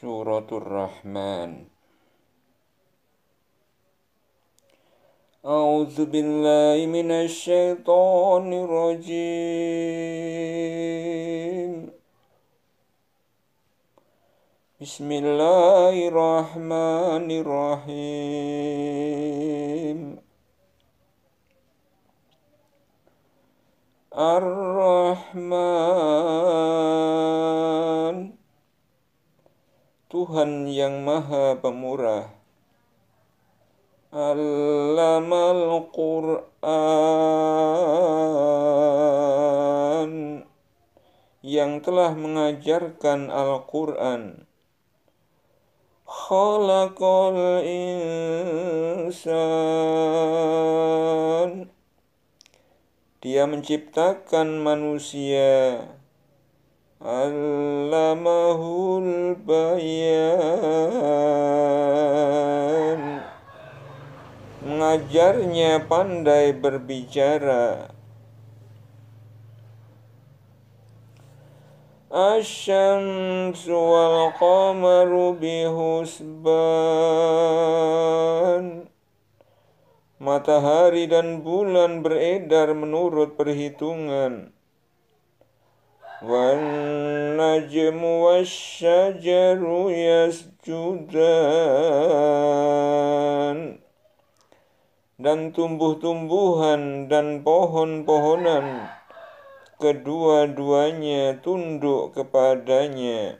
سورة الرحمن أعوذ بالله من الشيطان الرجيم بسم الله الرحمن الرحيم الرحمن Tuhan yang maha pemurah Al Qur'an yang telah mengajarkan Al-Qur'an Khalaqal insan Dia menciptakan manusia allamahul bayan mengajarnya pandai berbicara Asyamsu wal qamaru bihusban Matahari dan bulan beredar menurut perhitungan والنجم والشجر يسجدان dan tumbuh-tumbuhan dan pohon-pohonan kedua-duanya tunduk kepadanya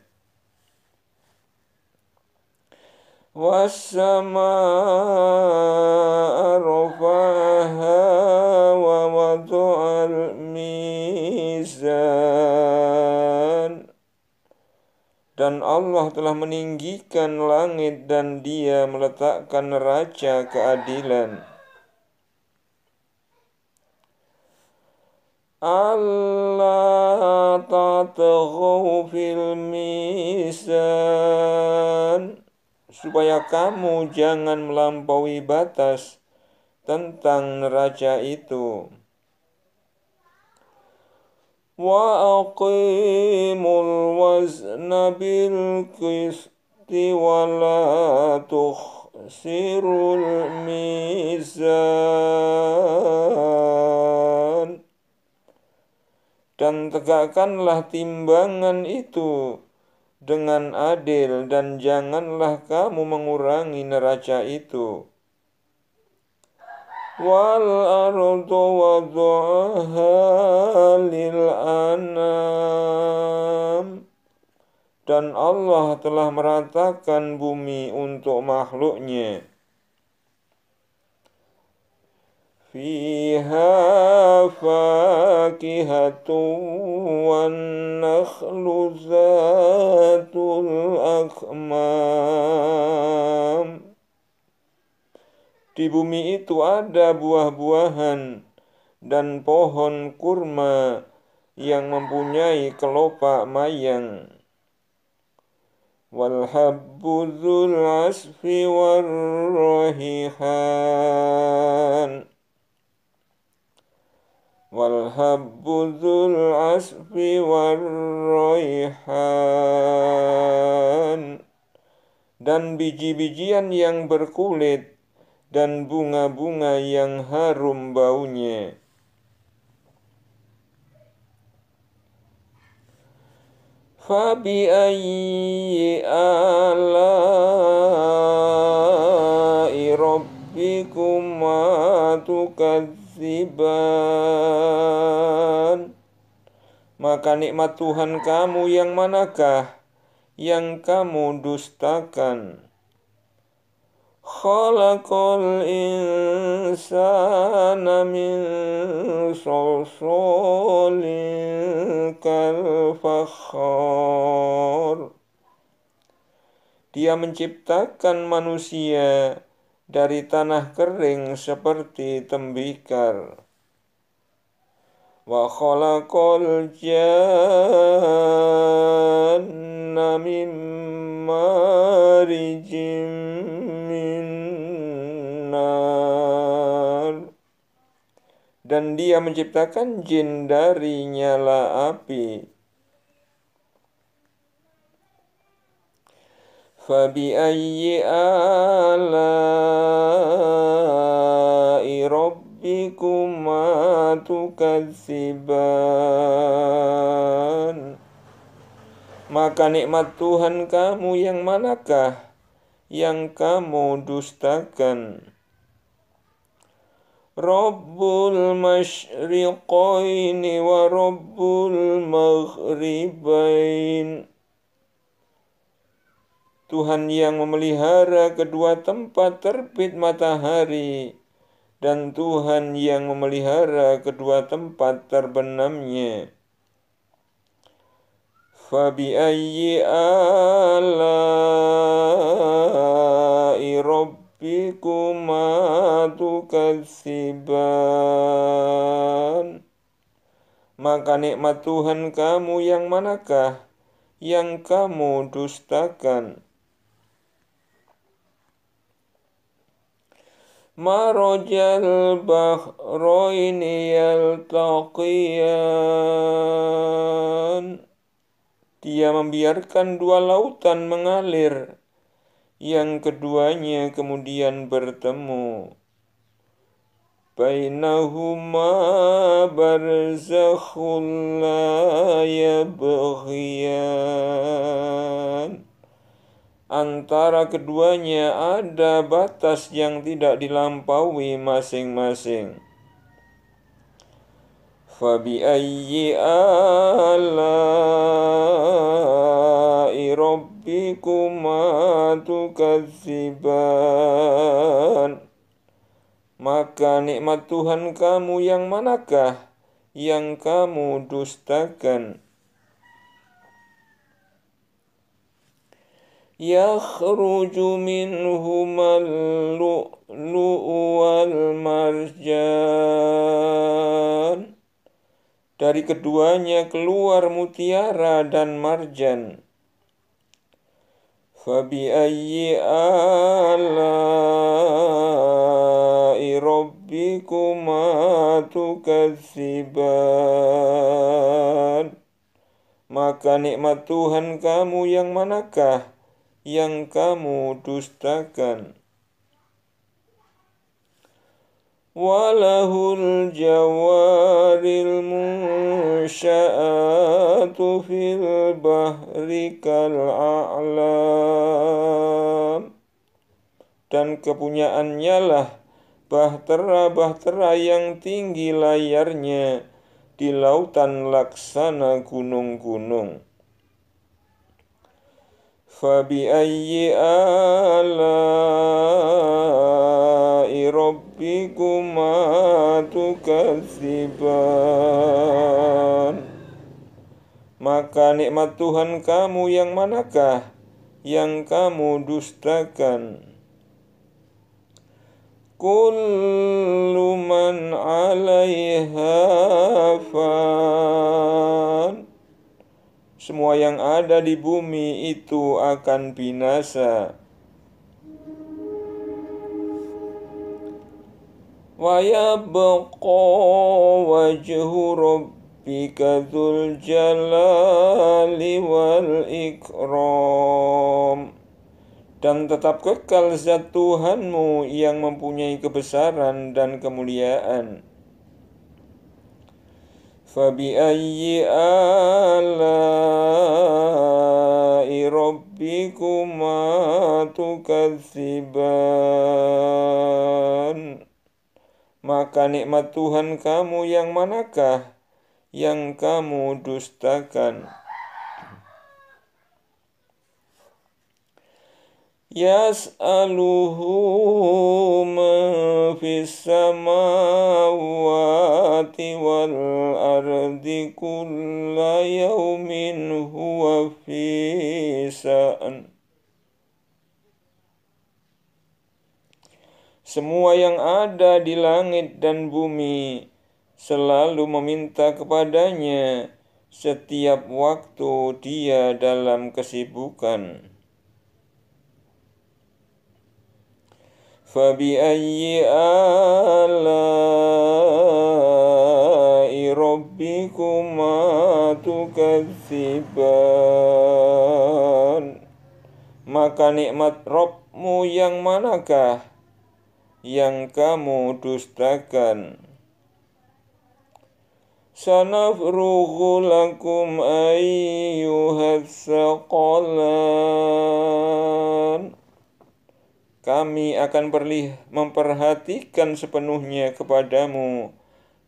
wasama rafaha wa wadu'al mizan dan Allah telah meninggikan langit dan dia meletakkan neraca keadilan. Allah tataghaw fil misan supaya kamu jangan melampaui batas tentang neraca itu. وأقيموا الوزن بالقسط ولا تخسروا الميزان dan tegakkanlah timbangan itu dengan adil dan janganlah kamu mengurangi neraca itu والأرض وضعها للأنام dan Allah telah meratakan bumi untuk makhluknya. Fiha فاكهة والنخل ذات zatul di bumi itu ada buah-buahan dan pohon kurma yang mempunyai kelopak mayang. Walhabbudzul asfi warrahihan Walhabbudzul asfi Dan biji-bijian yang berkulit dan bunga-bunga yang harum baunya. Maka nikmat Tuhan kamu yang manakah yang kamu dustakan? khalaqal insana min solsolin kal fakhar Dia menciptakan manusia dari tanah kering seperti tembikar. وخلق الجن من مارج من نار dan dia menciptakan jin dari nyala api فبأي آلاء رب ربكما تكذبان Maka nikmat Tuhan kamu yang manakah yang kamu dustakan? Rabbul masyriqaini wa Rabbul maghribain. Tuhan yang memelihara kedua tempat terbit matahari dan Tuhan yang memelihara kedua tempat terbenamnya. Fabi ayyi ala'i rabbikuma Maka nikmat Tuhan kamu yang manakah yang kamu dustakan? مرج البحرين يلتقيان Dia membiarkan dua lautan mengalir, yang keduanya kemudian bertemu. bainahuma barzakhul la yabghiyan antara keduanya ada batas yang tidak dilampaui masing-masing. فبأي آلاء ربكما Maka nikmat Tuhan kamu yang manakah yang kamu dustakan? يخرج منهما اللؤلؤ والمرجان Dari keduanya keluar mutiara dan marjan. فبأي آلاء ربكما تكذبان Maka nikmat Tuhan kamu yang manakah? yang kamu dustakan. Walahul jawaril musya'atu fil bahri kal'a'lam. a'lam. Dan kepunyaannya lah bahtera-bahtera yang tinggi layarnya di lautan laksana gunung-gunung. فبأي آلاء ربكما تكذبان Maka nikmat Tuhan kamu yang manakah yang kamu dustakan? Kullu man alaiha fan semua yang ada di bumi itu akan binasa. ويبقى وجه dzul jalali wal والإكرام dan tetap kekal zat Tuhanmu yang mempunyai kebesaran dan kemuliaan. فبأي آلاء ربكما تكذبان Maka nikmat Tuhan kamu yang manakah yang kamu dustakan? yas'aluhu man fis samawati wal ardi kulla yawmin huwa fi sa'an Semua yang ada di langit dan bumi selalu meminta kepadanya setiap waktu dia dalam kesibukan. فبأي آلاء ربكما تكذبان Maka nikmat Robmu yang manakah yang kamu dustakan? Sanafruhu lakum ayyuhat saqalan kami akan memperhatikan sepenuhnya kepadamu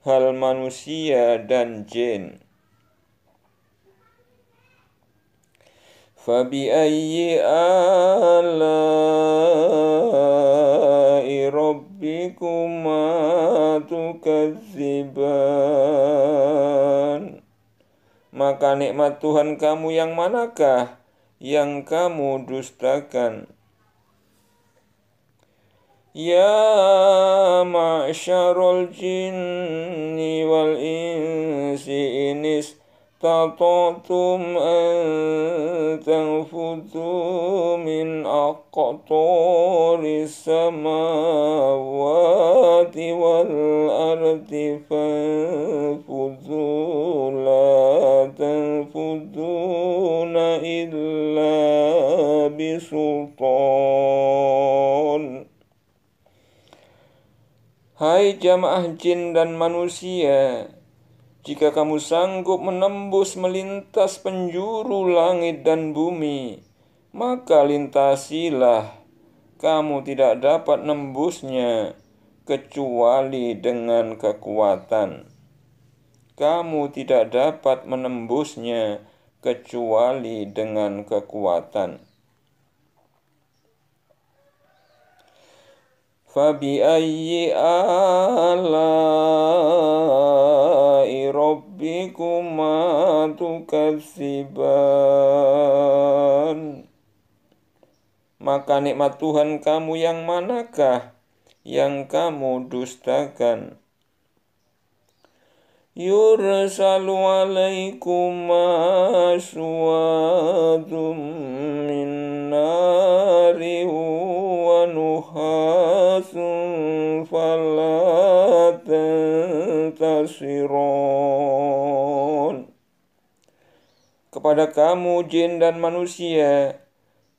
hal manusia dan jin. فبأي آلاء ربكما تكذبان Maka nikmat Tuhan kamu yang manakah yang kamu dustakan? يا معشر الجن والإنس إن استطعتم أن تنفذوا من أقطار السماوات والأرض فانفذوا لا تنفذون إلا بسلطان Hai jamaah jin dan manusia, jika kamu sanggup menembus melintas penjuru langit dan bumi, maka lintasilah. Kamu tidak dapat nembusnya kecuali dengan kekuatan. Kamu tidak dapat menembusnya kecuali dengan kekuatan. فبأي آلاء ربكما تكذبان Maka nikmat Tuhan kamu yang manakah yang kamu dustakan? يرسل عليكما أسواد من نار ونحاس فلا تنتصرون Kepada kamu jin dan manusia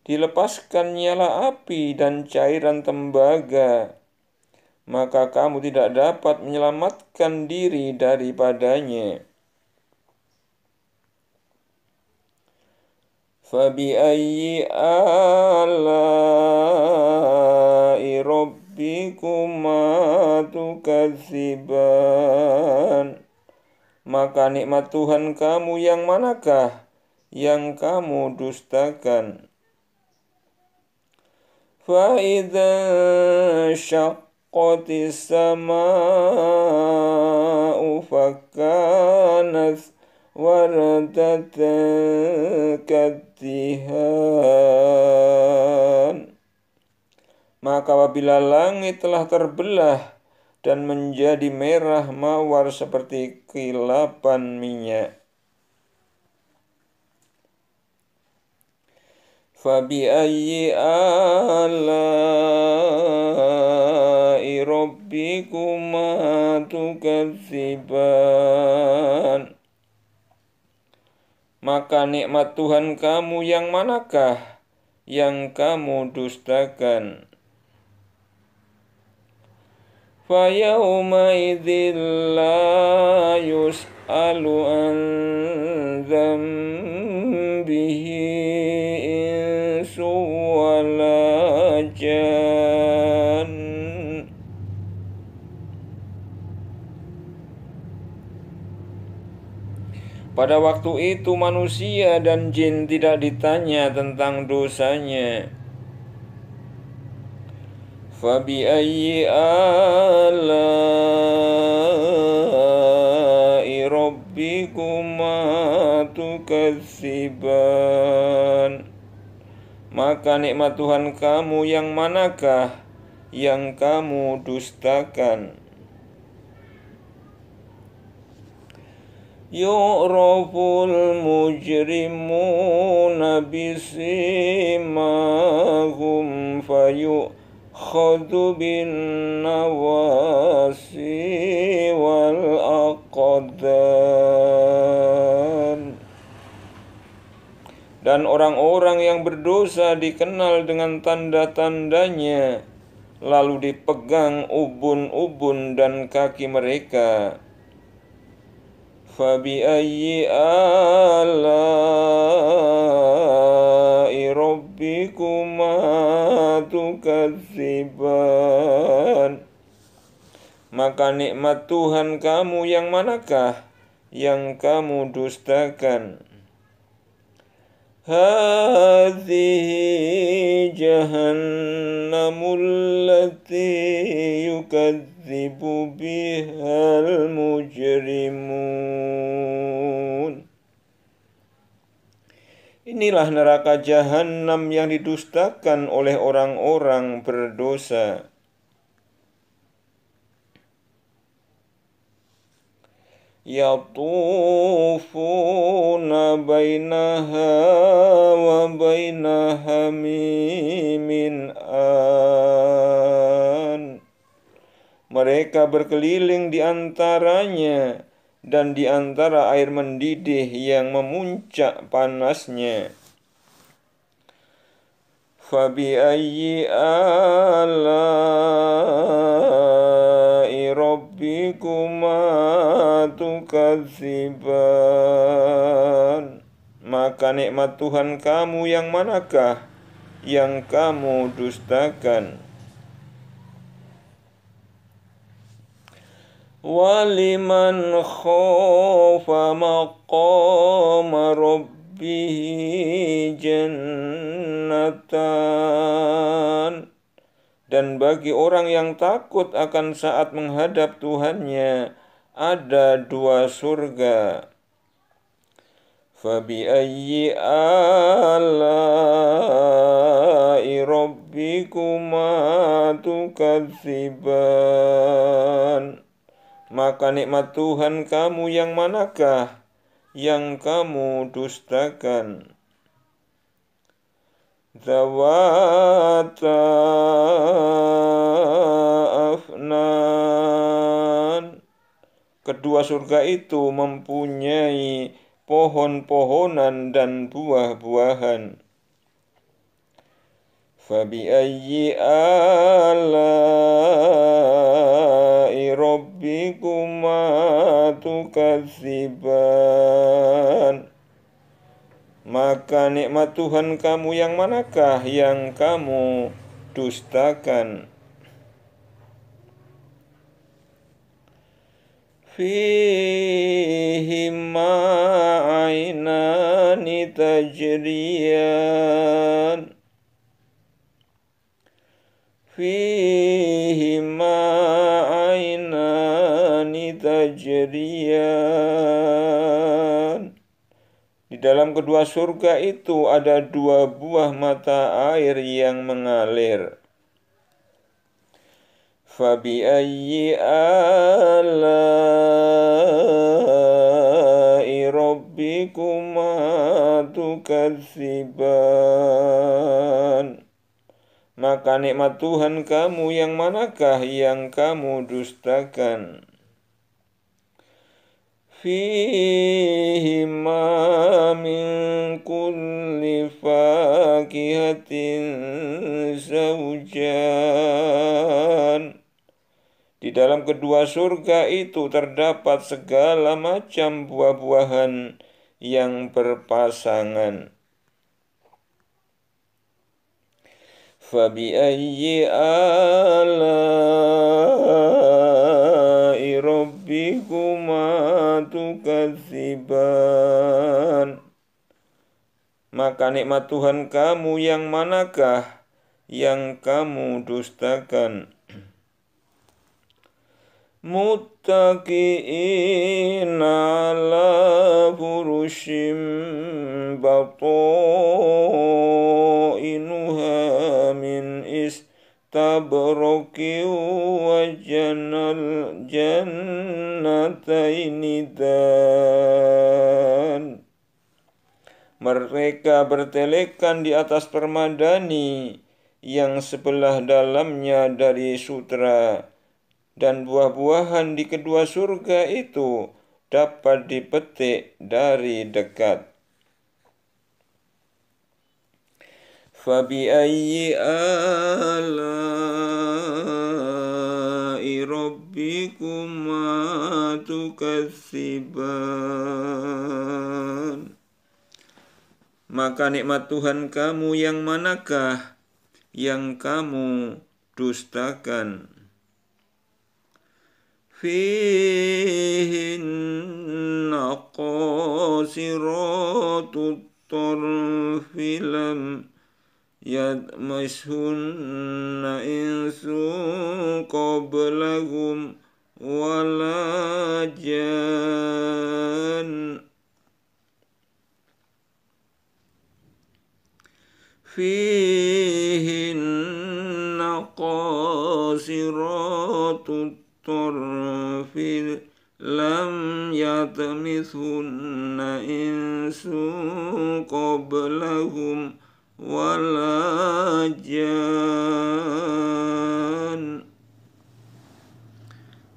dilepaskan nyala api dan cairan tembaga maka kamu tidak dapat menyelamatkan diri daripadanya. فَبِأَيِّ آلَاءِ رَبِّكُمَا تُكَذِّبَانِ Maka nikmat Tuhan kamu yang manakah yang kamu dustakan? فَإِذَا شَقَّ انشقت السماء فكانت وردة كالدهان Maka apabila langit telah terbelah dan menjadi merah mawar seperti kilapan minyak. ayyi Allah tukadziban Maka nikmat Tuhan kamu yang manakah yang kamu dustakan Fayauma idzilla yus'alu an dzambihi insu wala jan Pada waktu itu manusia dan jin tidak ditanya tentang dosanya. Fabi ayyi ala'i rabbikuma tukatsiban. Maka nikmat Tuhan kamu yang manakah yang kamu dustakan? yu'raful الْمُجْرِمُونَ bisimahum fayukhadu bin nawasi dan orang-orang yang berdosa dikenal dengan tanda-tandanya lalu dipegang ubun-ubun dan kaki mereka فبأي آلاء ربكما تكذبان Maka nikmat Tuhan kamu yang manakah yang kamu dustakan? هذه جهنم التي يكذب بها المجرمون Inilah neraka jahanam yang didustakan oleh orang-orang berdosa. يطوفون بينها وبين حميم آن mereka berkeliling di antaranya dan di antara air mendidih yang memuncak panasnya. Fabi ayyi ala'i rabbikuma maka nikmat Tuhan kamu yang manakah yang kamu dustakan waliman khofa maqama rabbih jannatan dan bagi orang yang takut akan saat menghadap Tuhannya, ada dua surga. فبأي آلاء ربكما تكذبان Maka nikmat Tuhan kamu yang manakah yang kamu dustakan? Zawata kedua surga itu mempunyai pohon-pohonan dan buah-buahan. فَبِأَيِّ ala'i رَبِّكُمَا تُكَذِّبَانِ Maka nikmat Tuhan kamu yang manakah yang kamu dustakan? فيهما عينان تجريان فيهما عينان تجريان Di dalam kedua surga itu ada dua buah mata air yang mengalir فبأي آلاء ربكما تكذبان Maka nikmat Tuhan kamu yang manakah yang kamu dustakan? Fihima min kulli fakihatin zawjan. Di dalam kedua surga itu terdapat segala macam buah-buahan yang berpasangan. فبأي آلاء ربكما تكذبان Maka nikmat Tuhan kamu yang manakah yang kamu dustakan? متكئين على فرش بطائنها من استبرق وجنى الجنتين دان Mereka bertelekan di atas permadani yang sebelah dalamnya dari sutra dan buah-buahan di kedua surga itu dapat dipetik dari dekat. فبأي آلاء ربكما تكذبان Maka nikmat Tuhan kamu yang manakah yang kamu dustakan? فيهن قاصرات الطرف لم يدمسهن إنس قبلهم ولا جان فيهن قاصرات الطرف الطرف لم يطمثن إنس قبلهم ولا جان.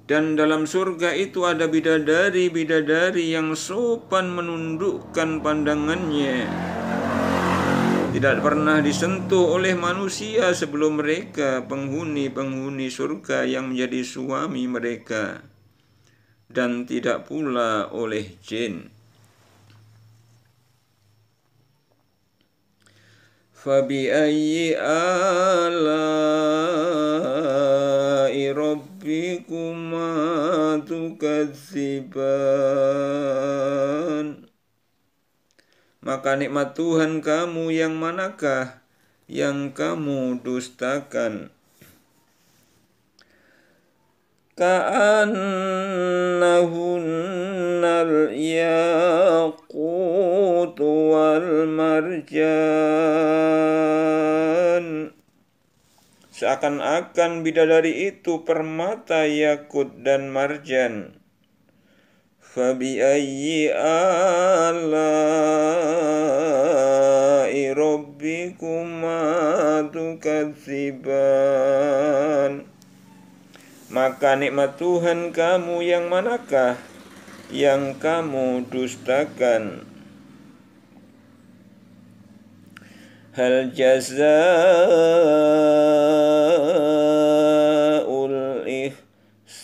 dan dalam surga itu ada bidadari-bidadari yang sopan menundukkan pandangannya tidak pernah disentuh oleh manusia sebelum mereka penghuni-penghuni surga yang menjadi suami mereka dan tidak pula oleh jin. فبأي آلاء maka nikmat Tuhan kamu yang manakah yang kamu dustakan? Ka'annahunnal yaqut wal marjan Seakan-akan bidadari itu permata yakut dan marjan فبأي آلاء ربكما تكذبان Maka nikmat Tuhan kamu yang manakah yang kamu dustakan? Hal jazaa'ul ihsan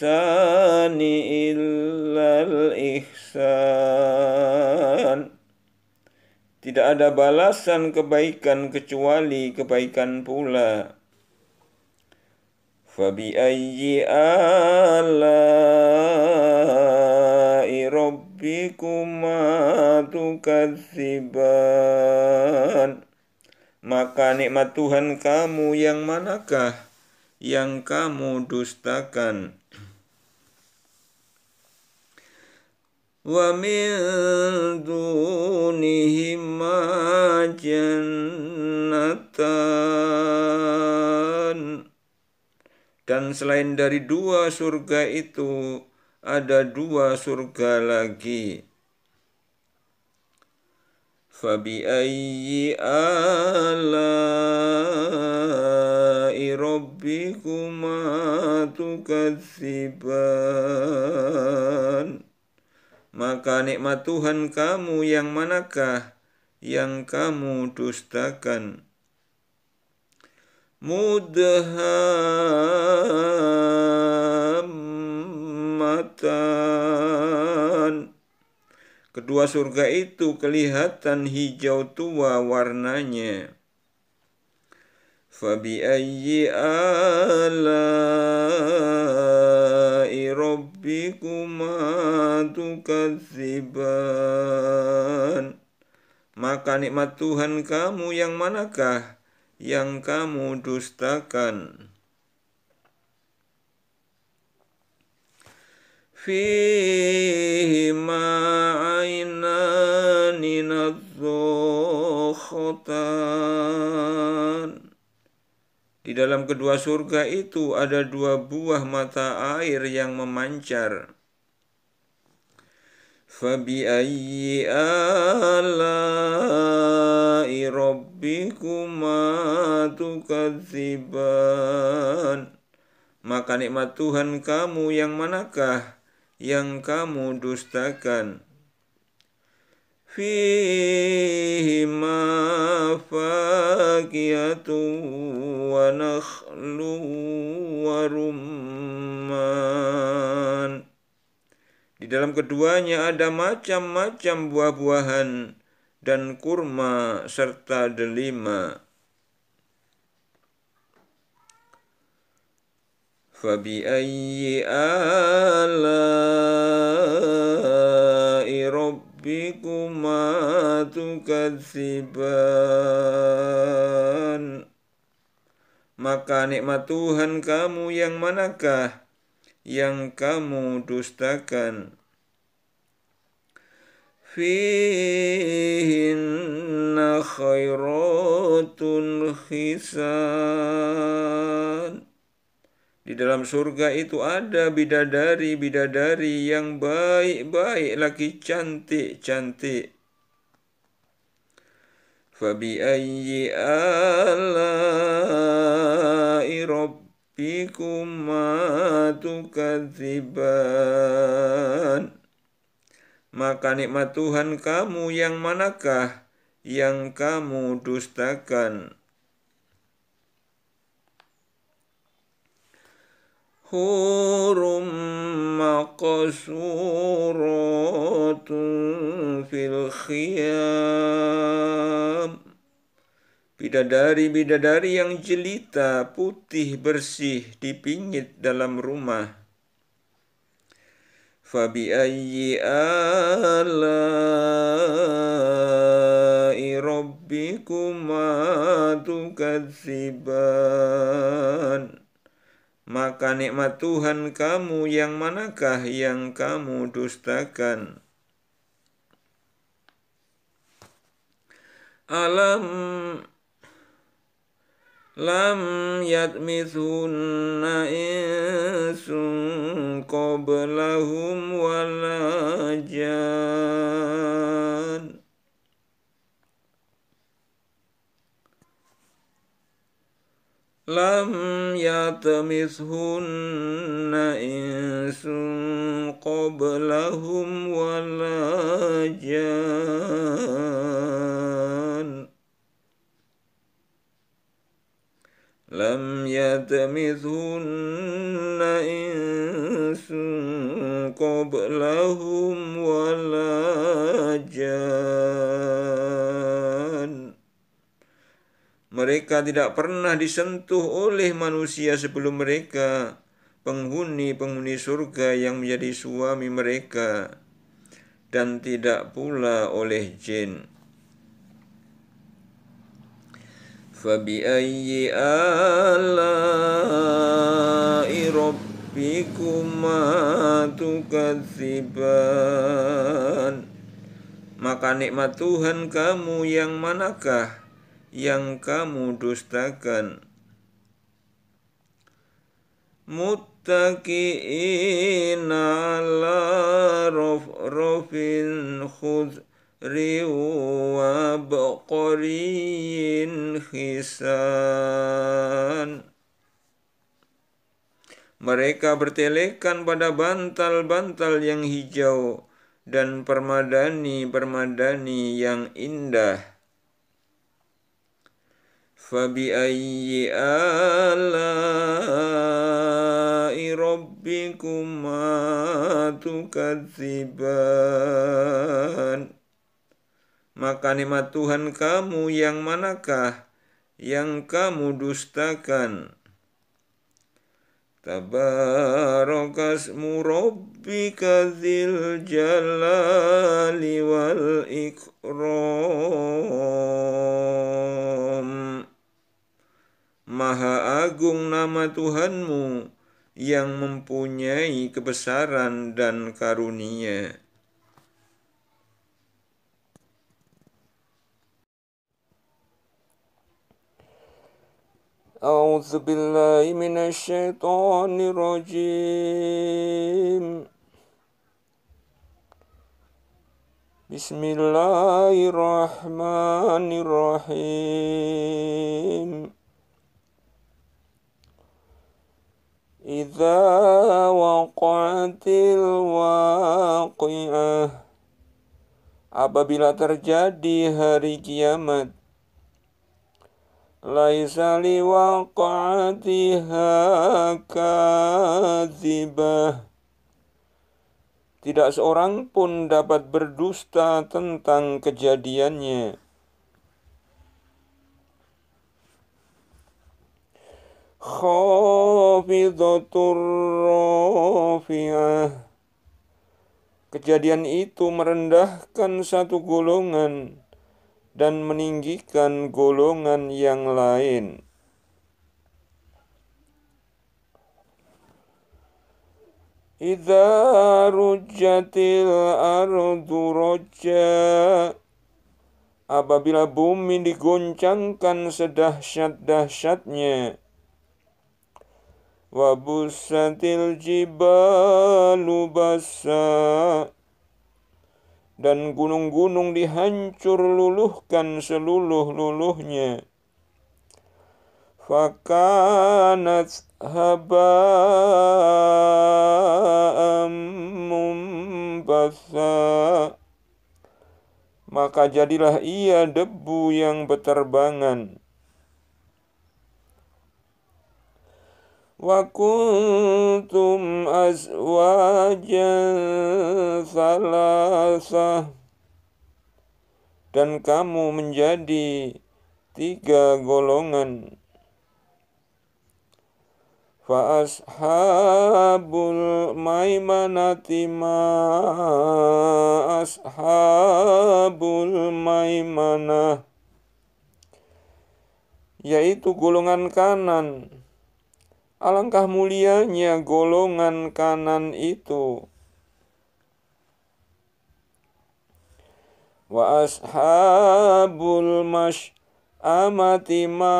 الإحسان إلا الإحسان Tidak ada balasan kebaikan kecuali kebaikan pula. فَبِأَيِّ آلَاءِ رَبِّكُمَا تُكَذِّبَانِ Maka nikmat Tuhan kamu yang manakah? yang kamu dustakan. Wa min dunihima Dan selain dari dua surga itu ada dua surga lagi فبأي آلاء ربكما تكذبان Maka nikmat Tuhan kamu yang manakah yang kamu dustakan? Mudhammatan Kedua surga itu kelihatan hijau tua warnanya. فَبِأَيِّ ala'i رَبِّكُمَا تُكَذِّبَانِ Maka nikmat Tuhan kamu yang manakah yang kamu dustakan? فيهما عينان نضختان Di dalam kedua surga itu ada dua buah mata air yang memancar. فَبِأَيِّ آلَاءِ رَبِّكُمَا تُكَذِّبَانِ Maka nikmat Tuhan kamu yang manakah yang kamu dustakan. ma faqiyatu wa nakhlu wa rumman. Di dalam keduanya ada macam-macam buah-buahan dan kurma serta delima. فبأي آلاء ربكما تكذبان Maka nikmat Tuhan kamu yang manakah yang kamu dustakan? Fihinna khairatun khisan di dalam surga itu ada bidadari-bidadari yang baik-baik lagi cantik-cantik. ala'i rabbikum ma tukadziban. Maka nikmat Tuhan kamu yang manakah yang kamu dustakan? حور مقصورات في Bidadari-bidadari yang jelita, putih, bersih, dipingit dalam rumah. Fabi'ayyi ala'i rabbikumatukadziban. Fabi'ayyi maka nikmat Tuhan kamu yang manakah yang kamu dustakan? Alam lam yatmithunna insun qablahum wala لم يطمثهن إنس قبلهم ولا جان لم يطمثهن إنس قبلهم ولا جان Mereka tidak pernah disentuh oleh manusia sebelum mereka, penghuni-penghuni surga yang menjadi suami mereka, dan tidak pula oleh jin. فبأي آلاء ربكما Maka nikmat Tuhan kamu yang manakah? yang kamu dustakan muttaqiin ala rufin khudri wa baqariin khisan mereka bertelekan pada bantal-bantal yang hijau dan permadani-permadani yang indah. فبأي آلاء ربكما تكذبان Maka nikmat Tuhan kamu yang manakah yang kamu dustakan? Tabarakasmu rabbika kazil jalali wal ikram maha agung nama Tuhanmu yang mempunyai kebesaran dan karunia. A'udzu billahi minasy syaithanir rajim. Bismillahirrahmanirrahim. Bismillahirrahmanirrahim. إذا وقعت الواقعة Apabila terjadi hari kiamat Laisa liwaqatiha kadhibah Tidak seorang pun dapat berdusta tentang kejadiannya khafidatur Kejadian itu merendahkan satu golongan dan meninggikan golongan yang lain. Idza rujjatil ardu rujja Apabila bumi digoncangkan sedahsyat-dahsyatnya wabusatil jibalu basa dan gunung-gunung dihancur luluhkan seluluh-luluhnya fakanat haba mumbasa maka jadilah ia debu yang beterbangan وكنتم أزواجا ثلاثة dan kamu menjadi tiga golongan fa ashabul maimanati ma ashabul maimanah yaitu golongan kanan Alangkah mulianya golongan kanan itu. Wa ashabul amati ma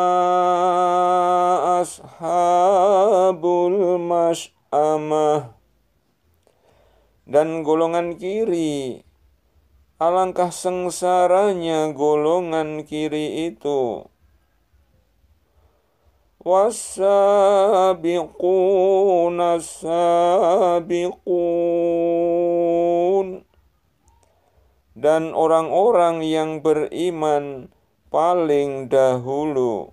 ashabul amah Dan golongan kiri, alangkah sengsaranya golongan kiri itu. والسابقون السابقون dan orang-orang yang beriman paling dahulu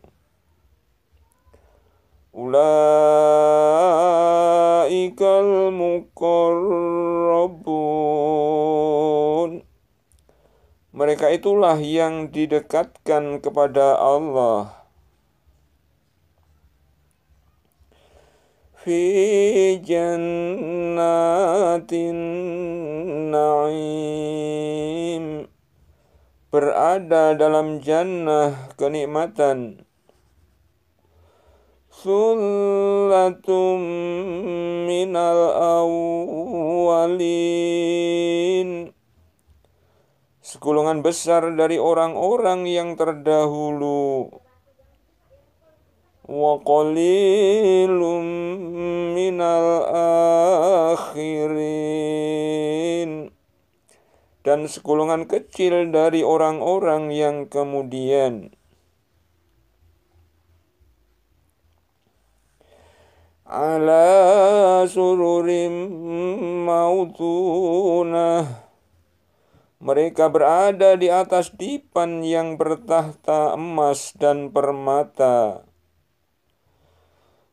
ulaikal muqarrabun mereka itulah yang didekatkan kepada Allah في جنات النعيم berada dalam jannah kenikmatan sulatum minal awwalin sekulungan besar dari orang-orang yang terdahulu وقليل من الآخرين dan segolongan kecil dari orang-orang yang kemudian ala sururim mautunah mereka berada di atas dipan yang bertahta emas dan permata.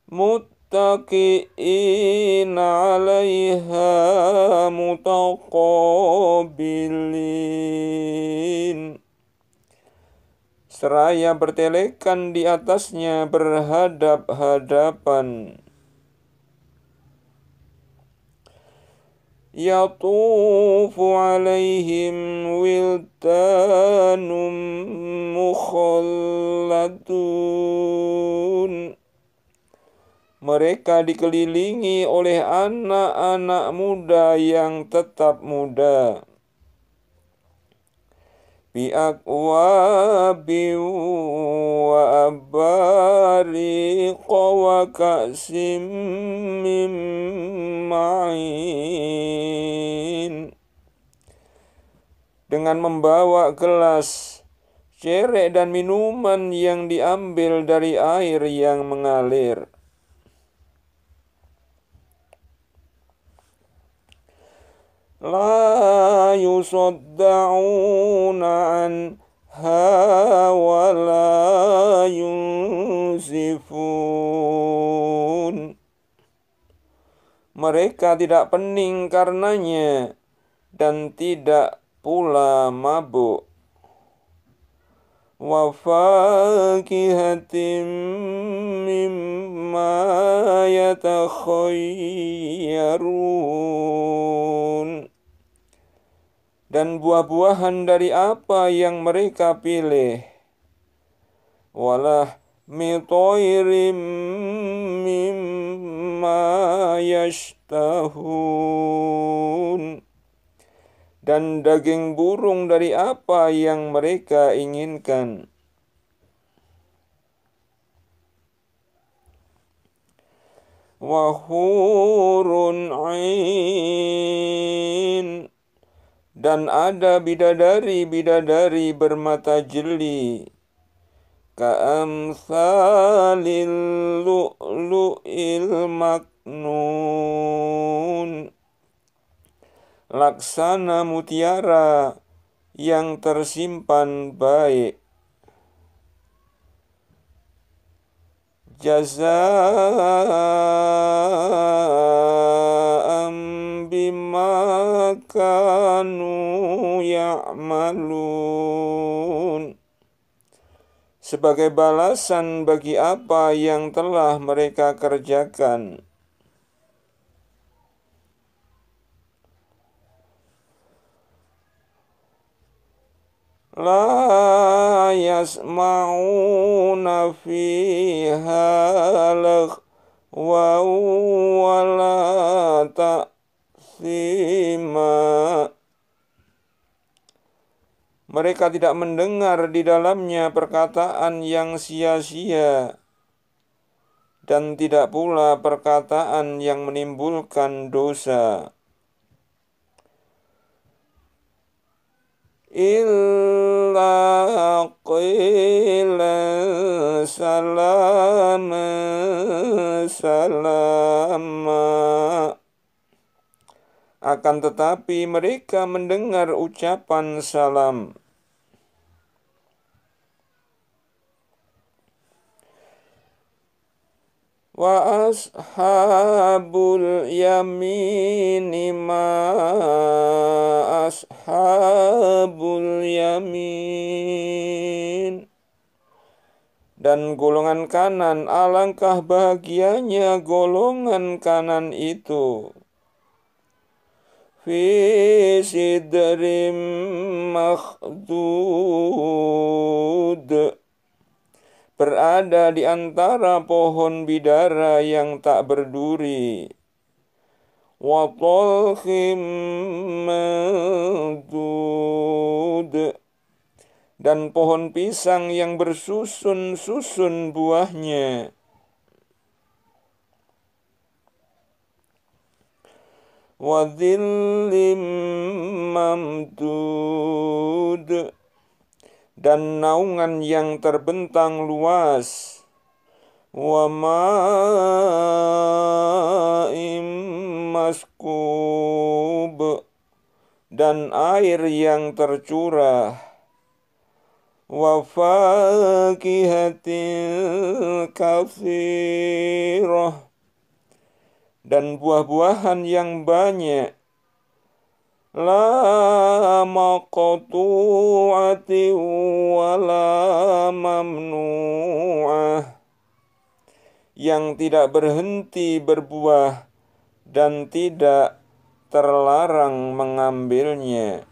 متكئين عليها متقابلين Seraya bertelekan di atasnya berhadap-hadapan. Yatufu alaihim wildanum mukhalladun mereka dikelilingi oleh anak-anak muda yang tetap muda. wa wa ka'sim Dengan membawa gelas, cerek dan minuman yang diambil dari air yang mengalir لا يصدعون عنها ولا ينزفون mereka tidak pening karenanya dan tidak pula mabuk Wafakihatim mimma yatakhayyarun dan buah-buahan dari apa yang mereka pilih walah mitoirim mimma yashtahun dan daging burung dari apa yang mereka inginkan. Wahurun ain dan ada bidadari-bidadari bermata jeli Ka'amsalil lu'lu'il Laksana mutiara yang tersimpan baik Jaza bima kanu ya'malun sebagai balasan bagi apa yang telah mereka kerjakan. La yasma'una fiha wa wala ta' asima mereka tidak mendengar di dalamnya perkataan yang sia-sia dan tidak pula perkataan yang menimbulkan dosa illa qila salam salama akan tetapi mereka mendengar ucapan salam. Wa ashabul yamini ma ashabul yamin dan golongan kanan, alangkah bahagianya golongan kanan itu. في سدر مخدود berada di antara pohon bidara yang tak berduri dan pohon pisang yang bersusun-susun buahnya وظل dan naungan yang terbentang luas wa maskub dan air yang tercurah wa fakihatin dan buah-buahan yang banyak la maqtu'ati wa la mamnu'ah yang tidak berhenti berbuah dan tidak terlarang mengambilnya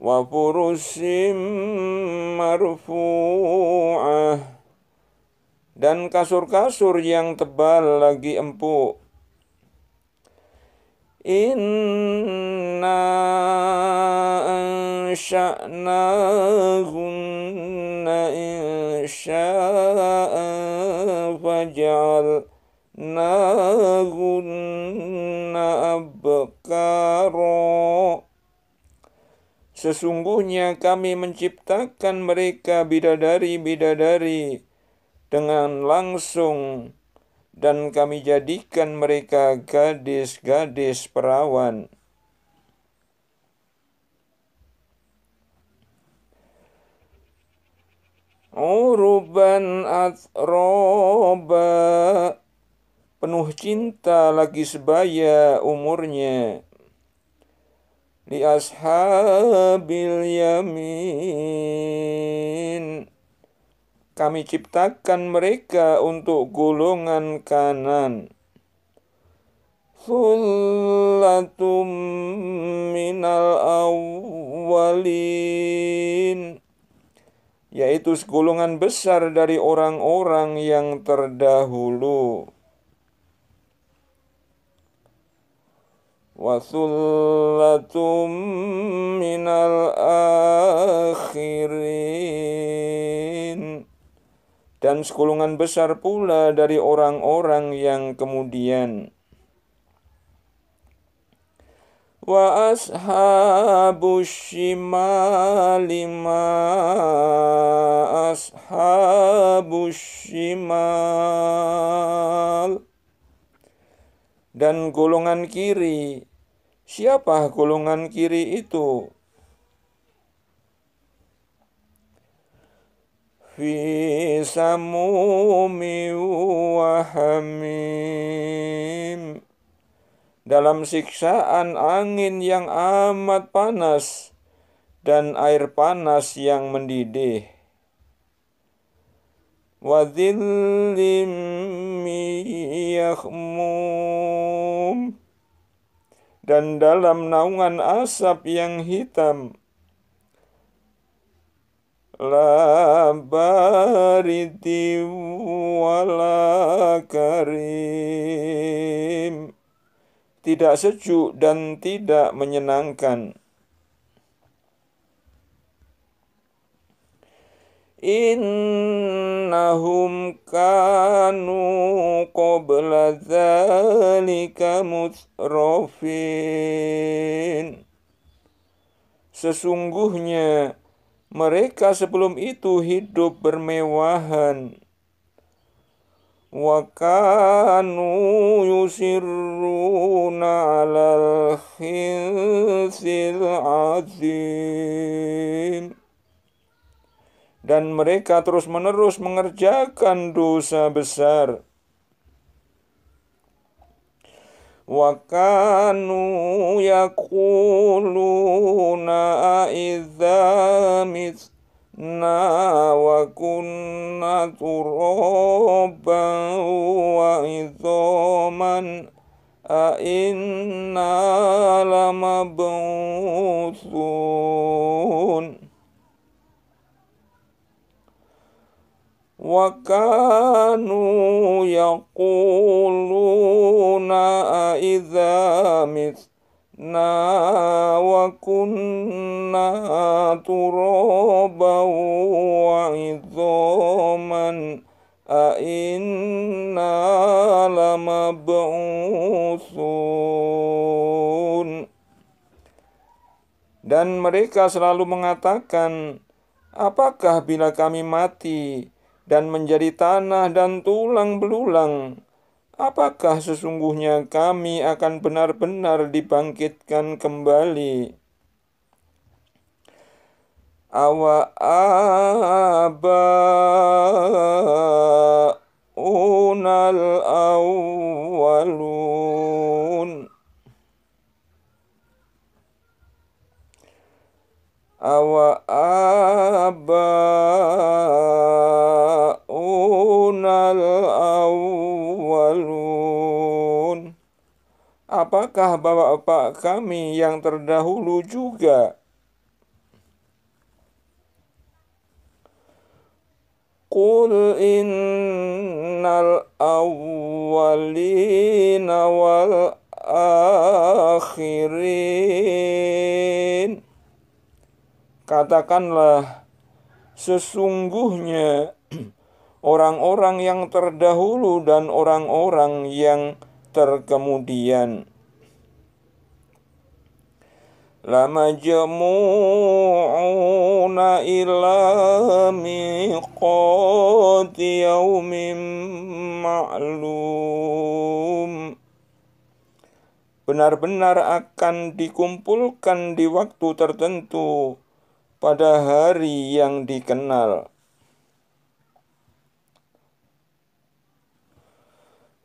wa furusim marfu'ah dan kasur-kasur yang tebal lagi empuk. Inna ansha'nahunna insha'a faj'alnahunna abkaro. Sesungguhnya kami menciptakan mereka bidadari-bidadari dengan langsung dan kami jadikan mereka gadis-gadis perawan. Uruban atroba penuh cinta lagi sebaya umurnya li ashabil yamin kami ciptakan mereka untuk golongan kanan. Sulatum minal awalin yaitu segolongan besar dari orang-orang yang terdahulu. Wasulatum minal akhirin dan sekolongan besar pula dari orang-orang yang kemudian wa ashabu shimali ma ashabu shimal dan golongan kiri siapa golongan kiri itu في سموم وحميم dalam siksaan angin yang amat panas dan air panas yang mendidih dan dalam naungan asap yang hitam labariti wala karim tidak sejuk dan tidak menyenangkan innahum kanu qabla dzalika musrafin sesungguhnya mereka sebelum itu hidup bermewahan. Wa kanu yusiruna alal khinsil azim. Dan mereka terus-menerus mengerjakan dosa besar وكانوا يقولون أئذا متنا وكنا ترابا وعظاما أئنا لمبعوثون وكانوا يقولون أئذا متنا وكنا ترابا وعظاما أئنا لمبعوثون Dan mereka selalu mengatakan, Apakah bila kami mati, dan menjadi tanah dan tulang belulang. Apakah sesungguhnya kami akan benar-benar dibangkitkan kembali? Awa abaunal awalun awa unal awalun apakah bapak-bapak kami yang terdahulu juga Qul innal awwalina wal akhirin Katakanlah, sesungguhnya orang-orang yang terdahulu dan orang-orang yang terkemudian. Lama jamu'una ila miqat yaumim ma'lum. Benar-benar akan dikumpulkan di waktu tertentu pada hari yang dikenal.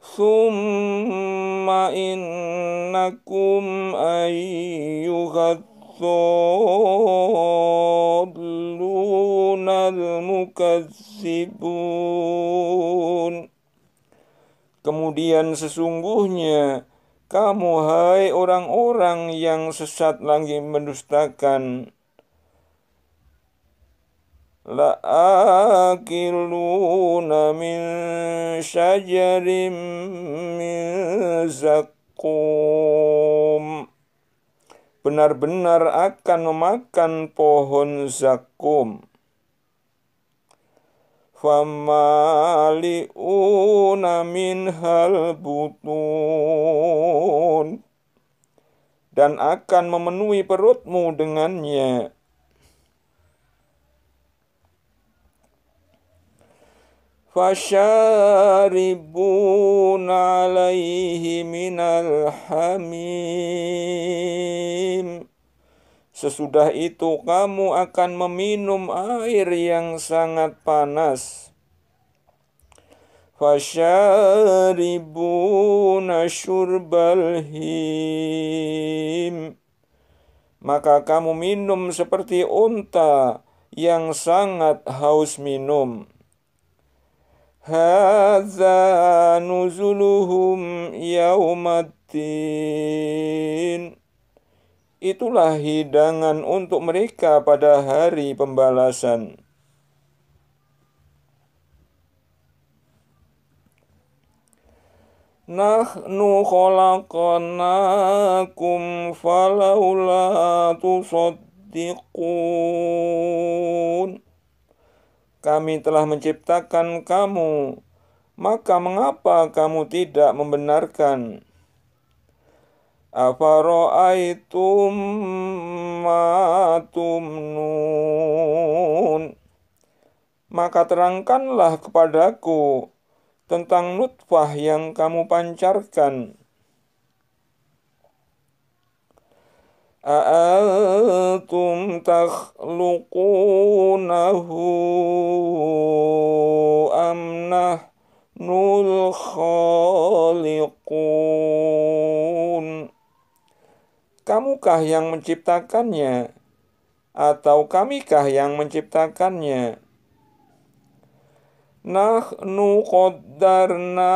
Summa innakum ayyuhat al mukazzibun Kemudian sesungguhnya kamu hai orang-orang yang sesat lagi mendustakan لآكلون من شجر من zakum benar-benar akan memakan pohon zakum famaliuna min butun dan akan memenuhi perutmu dengannya فشاربون alaihi minal hamim Sesudah itu kamu akan meminum air yang sangat panas Fasyaribuna syurbal him Maka kamu minum seperti unta yang sangat haus minum هذا نزلهم يوم الدين Itulah hidangan untuk mereka pada hari pembalasan. Nahnu khalaqnakum falaula tusaddiqun kami telah menciptakan kamu, maka mengapa kamu tidak membenarkan? Afaro'aitum matumnun. Maka terangkanlah kepadaku tentang nutfah yang kamu pancarkan. أأنتم تخلقونه أم نحن الخالقون Kamukah yang menciptakannya? Atau kamikah yang menciptakannya? Nahnu qaddarna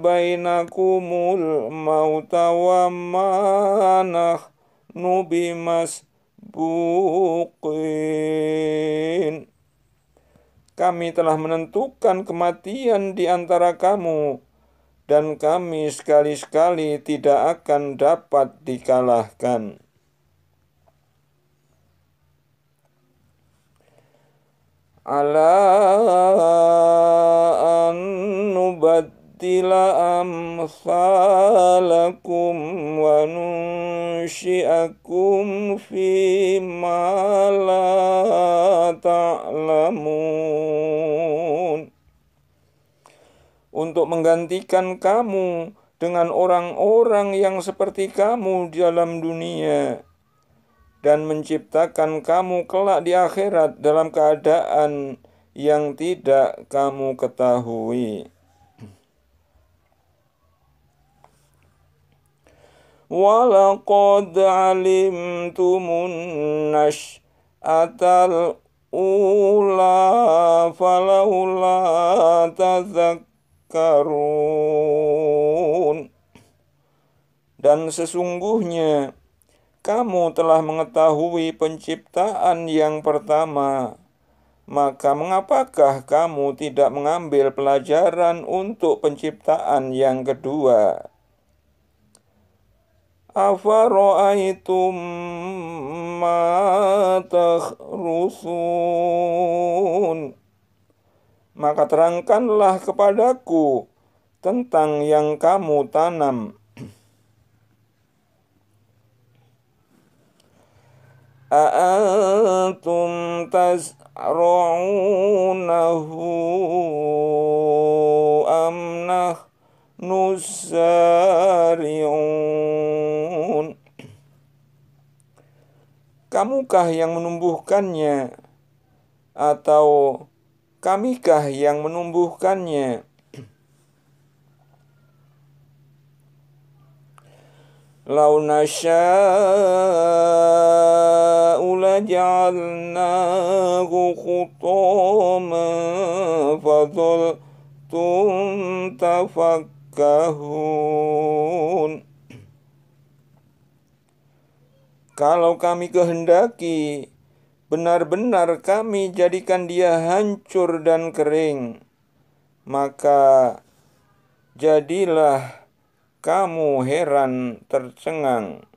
bainakumul mauta wa manah بمسبوقين Kami telah menentukan kematian di antara kamu dan kami sekali-sekali tidak akan dapat dikalahkan. Ala an nubad نبتل أمثالكم وننشئكم فيما لا تعلمون untuk menggantikan kamu dengan orang-orang yang seperti kamu di dalam dunia dan menciptakan kamu kelak di akhirat dalam keadaan yang tidak kamu ketahui. ولقد علمتم النشأة الأولى فلولا تذكرون Dan sesungguhnya kamu telah mengetahui penciptaan yang pertama, maka mengapakah kamu tidak mengambil pelajaran untuk penciptaan yang kedua?' أفرأيتم ما تخرصون Maka terangkanlah kepadaku tentang yang kamu tanam أأنتم تزرعونه أم nusari'un Kamukah yang menumbuhkannya atau kamikah yang menumbuhkannya Lau nasha'u laja'alnahu fadol tum tafak Kahun, Kalau kami kehendaki benar-benar kami jadikan dia hancur dan kering maka jadilah kamu heran tercengang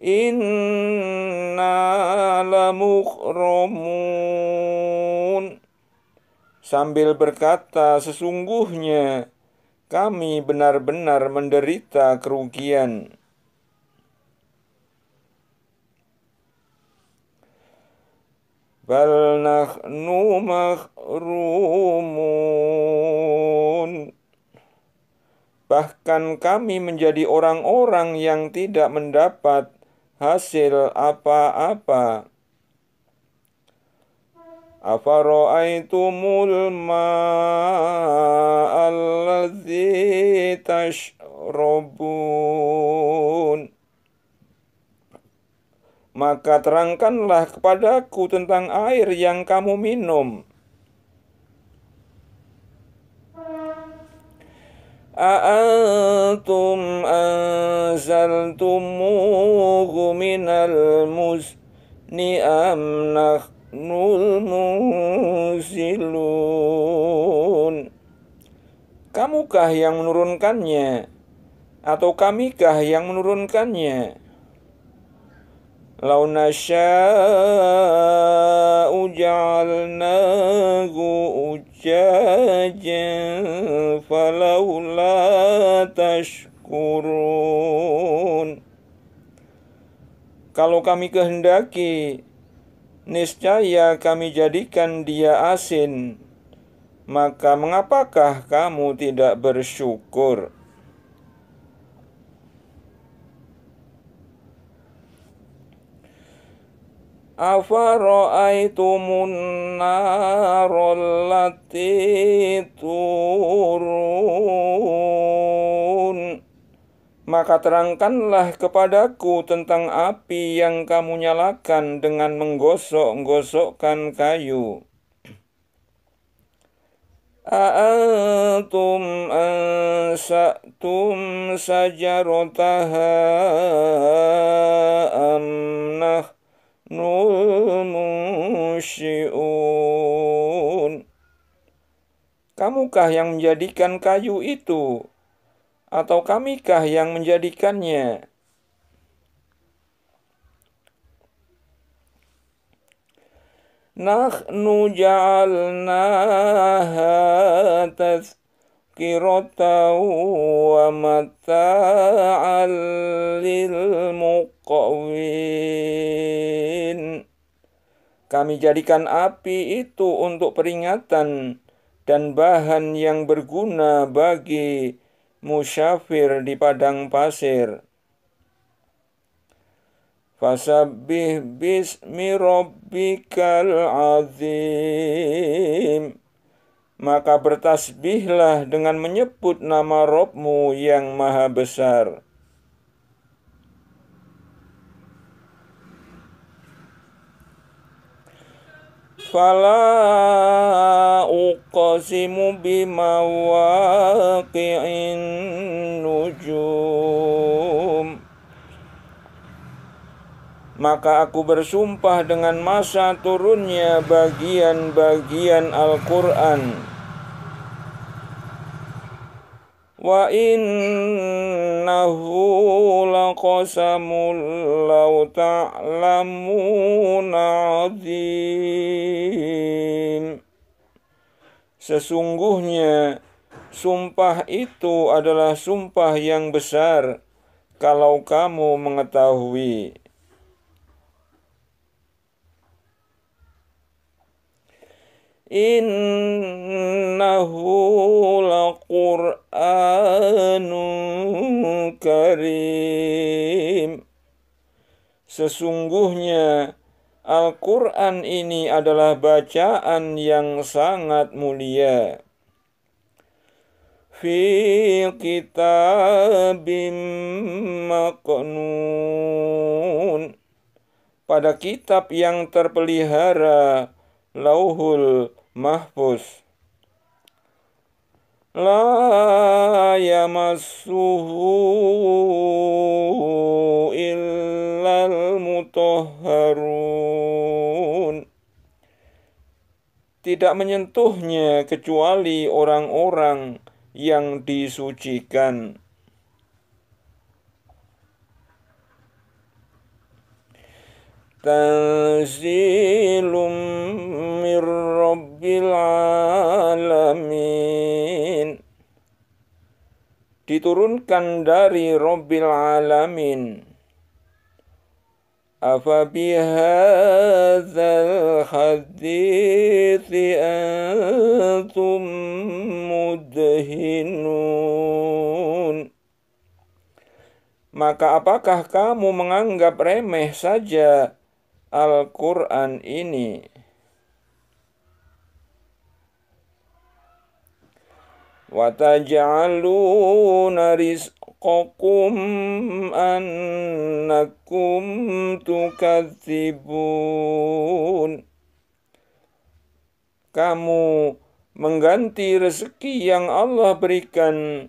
Inna lamukhramun sambil berkata, "Sesungguhnya kami benar-benar menderita kerugian." Bal nahnu mahrumun. Bahkan kami menjadi orang-orang yang tidak mendapat hasil apa-apa. Afara'aitumul ma allazi tashrabun Maka terangkanlah kepadaku tentang air yang kamu minum A'antum anzaltumuhu minal musni amnah المنزلون Kamukah yang menurunkannya atau kamikah yang menurunkannya Lau nasya'u ja'alnahu ujajan falaula tashkurun Kalau kami kehendaki niscaya kami jadikan dia asin. Maka mengapakah kamu tidak bersyukur? أفرأيتم maka terangkanlah kepadaku tentang api yang kamu nyalakan dengan menggosok-gosokkan kayu. A'antum ansa'tum شجرتها أم Kamukah yang menjadikan kayu itu atau kamikah yang menjadikannya? Nahnu ja'alnaha tazkiratan wa mata'an lil muqawin. Kami jadikan api itu untuk peringatan dan bahan yang berguna bagi musyafir di padang pasir. Fasabih bismi rabbikal azim. Maka bertasbihlah dengan menyebut nama Robmu yang maha besar. فلا أقسم بمواقع النجوم Maka aku bersumpah dengan masa turunnya bagian-bagian Al-Quran وإنه لقسم لو تعلمون عظيم Sesungguhnya sumpah itu adalah sumpah yang besar kalau kamu mengetahui innahu laqur'anun karim Sesungguhnya Al-Quran ini adalah bacaan yang sangat mulia Fi kitabim maknun Pada kitab yang terpelihara Lauhul Mahpus, la yamassuhu illal mutahharun tidak menyentuhnya kecuali orang-orang yang disucikan تنزيل من رب العالمين diturunkan dari Rabbil Alamin Afabihadzal hadithi antum mudhinun Maka apakah kamu menganggap remeh saja Al-Quran ini وَتَجْعَلُونَ رِزْقَكُمْ أَنَّكُمْ تُكَذِّبُونَ Kamu mengganti rezeki yang Allah berikan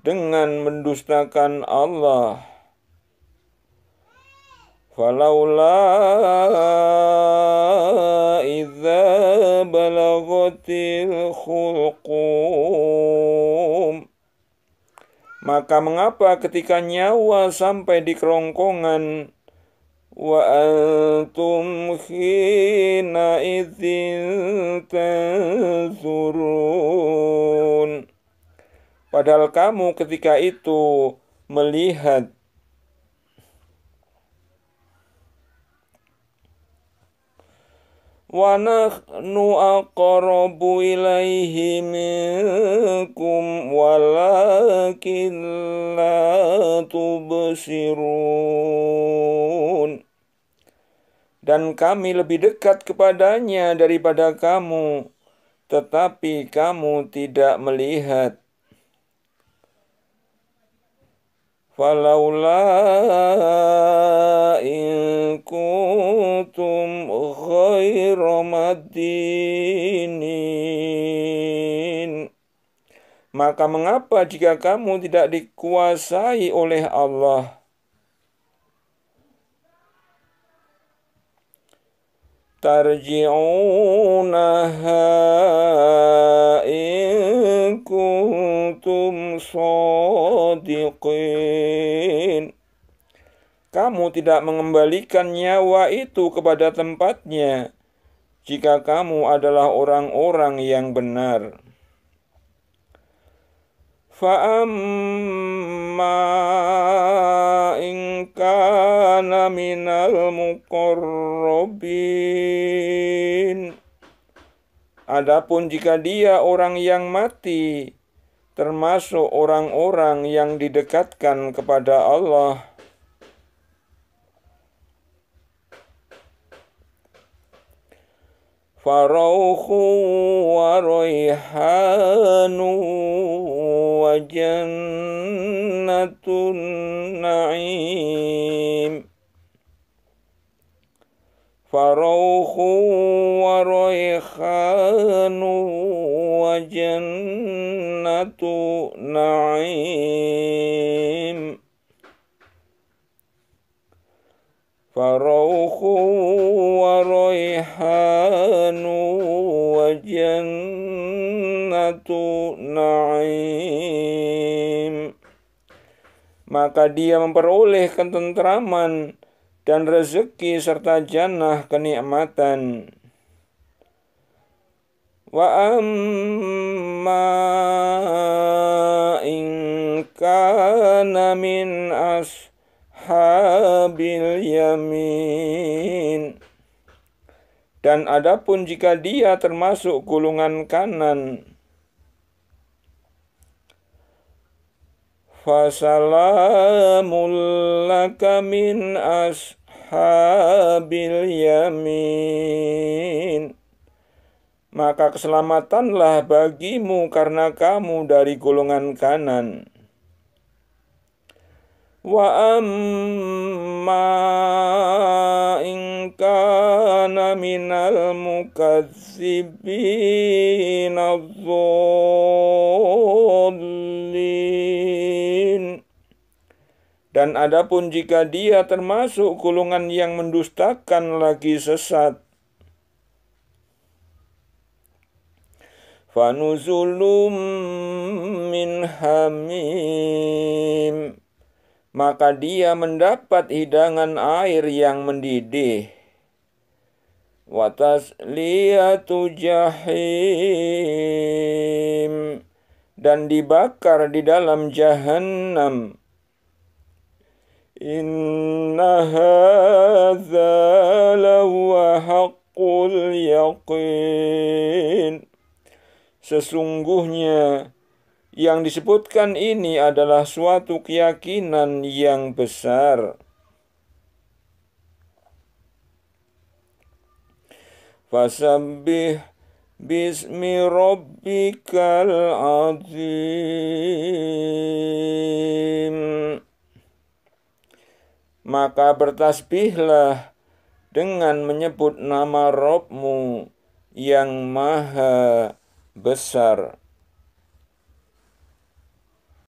dengan mendustakan Allah. فلولا إذا بلغت الخلقوم Maka mengapa ketika nyawa sampai di kerongkongan wa antum khina idzin tanzurun Padahal kamu ketika itu melihat ونحن أقرب إليه منكم ولكن لا تبصرون Dan kami lebih dekat kepadanya daripada kamu, tetapi kamu tidak melihat. فلولا إن كنتم غير مدينين Maka mengapa jika kamu tidak dikuasai oleh Allah ترجعونها إن كنتم صادقين. Kamu tidak mengembalikan nyawa itu kepada tempatnya jika kamu adalah orang-orang yang benar. فأما إن كان من المقربين Adapun jika dia orang yang mati termasuk orang-orang yang didekatkan kepada Allah فروح وريحان وجنة النعيم فروح وريحان وجنة نعيم فروح وريحان وجنة نعيم maka dia memperoleh ketenteraman dan rezeki serta jannah kenikmatan. Wa amma in kana min as ashabil yamin. Dan adapun jika dia termasuk gulungan kanan, fasalamul laka min ashabil yamin. Maka keselamatanlah bagimu karena kamu dari golongan kanan. وأما إن كان من المكذبين الضالين Dan adapun jika dia termasuk golongan yang mendustakan lagi sesat Fanuzulum min hamim maka dia mendapat hidangan air yang mendidih. liatu jahim dan dibakar di dalam jahanam. Inna hadza lawa haqqul yaqin. Sesungguhnya yang disebutkan ini adalah suatu keyakinan yang besar. Fasabbih bismi rabbikal azim. Maka bertasbihlah dengan menyebut nama Robmu yang maha besar.